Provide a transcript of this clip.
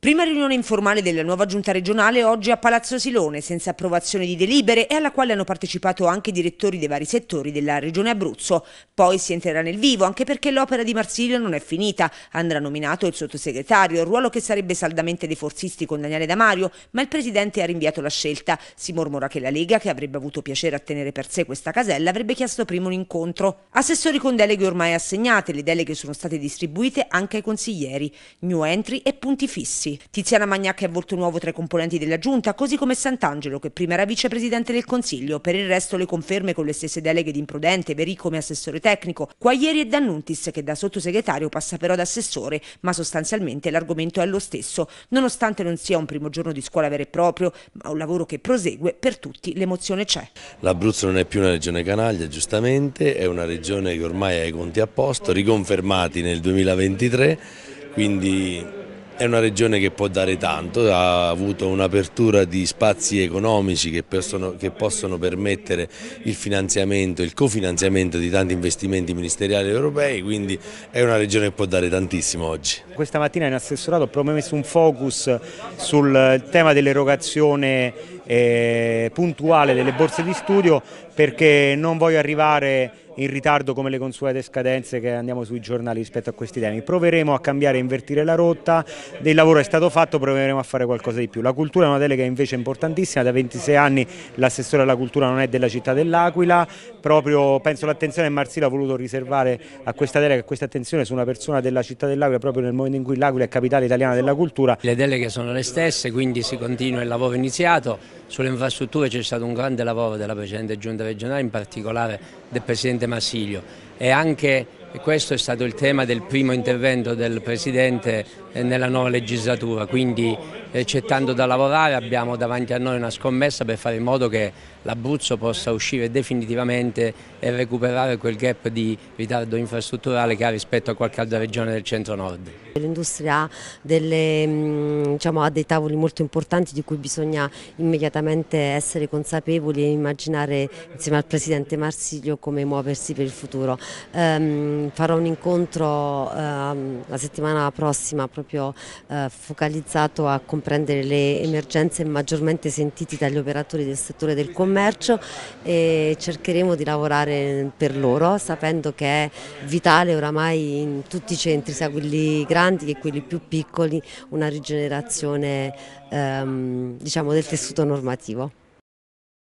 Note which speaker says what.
Speaker 1: Prima riunione informale della nuova giunta regionale oggi a Palazzo Silone, senza approvazione di delibere e alla quale hanno partecipato anche i direttori dei vari settori della regione Abruzzo. Poi si entrerà nel vivo, anche perché l'opera di Marsilio non è finita. Andrà nominato il sottosegretario, ruolo che sarebbe saldamente dei forzisti con Daniele D'Amario, ma il presidente ha rinviato la scelta. Si mormora che la Lega, che avrebbe avuto piacere a tenere per sé questa casella, avrebbe chiesto prima un incontro. Assessori con deleghe ormai assegnate, le deleghe sono state distribuite anche ai consiglieri. New entry e punti fissi. Rossi. Tiziana Magnacca è volto nuovo tra i componenti della giunta, così come Sant'Angelo, che prima era vicepresidente del Consiglio. Per il resto le conferme con le stesse deleghe di Imprudente, Verì come assessore tecnico, Quaglieri e D'Annuntis, che da sottosegretario passa però ad assessore, ma sostanzialmente l'argomento è lo stesso, nonostante non sia un primo giorno di scuola vero e proprio, ma un lavoro che prosegue, per tutti l'emozione
Speaker 2: c'è. L'Abruzzo non è più una regione canaglia, giustamente, è una regione che ormai ha i conti a posto, riconfermati nel 2023, quindi è una regione che può dare tanto, ha avuto un'apertura di spazi economici che possono, che possono, permettere il finanziamento, il cofinanziamento di tanti investimenti ministeriali europei, quindi è una regione che può dare tantissimo oggi.
Speaker 3: Questa mattina in assessorato ho proprio messo un focus sul tema dell'erogazione eh, puntuale delle borse di studio perché non voglio arrivare in ritardo come le consuete scadenze che andiamo sui giornali rispetto a questi temi. Proveremo a cambiare e invertire la rotta, del lavoro è stato fatto, proveremo a fare qualcosa di più. La cultura è una delega invece importantissima, da 26 anni l'assessore alla cultura non è della città dell'Aquila, proprio penso l'attenzione che Marsila ha voluto riservare a questa delega, a questa attenzione su una persona della città dell'Aquila proprio nel momento in cui l'Aquila è capitale italiana della cultura.
Speaker 4: Le deleghe sono le stesse, quindi si continua il lavoro iniziato sulle infrastrutture c'è stato un grande lavoro della Presidente Giunta regionale, in particolare del Presidente Marsiglio e anche questo è stato il tema del primo intervento del Presidente eh, nella nuova legislatura, quindi eh, c'è tanto da lavorare, abbiamo davanti a noi una scommessa per fare in modo che l'Abruzzo possa uscire definitivamente e recuperare quel gap di ritardo infrastrutturale che ha rispetto a qualche altra regione del centro-nord.
Speaker 5: L'industria ha, mm, diciamo, ha, dei tavoli molto importanti di cui bisogna immediatamente essere consapevoli e immaginare insieme al Presidente Marsiglio come muoversi per il futuro. Um, farò un incontro um, la settimana prossima proprio uh, focalizzato a comprendere le emergenze maggiormente sentite dagli operatori del settore del commercio commercio e cercheremo di lavorare per loro sapendo che è vitale oramai in tutti i centri, sia quelli grandi che quelli più piccoli, una rigenerazione ehm, diciamo, del tessuto normativo.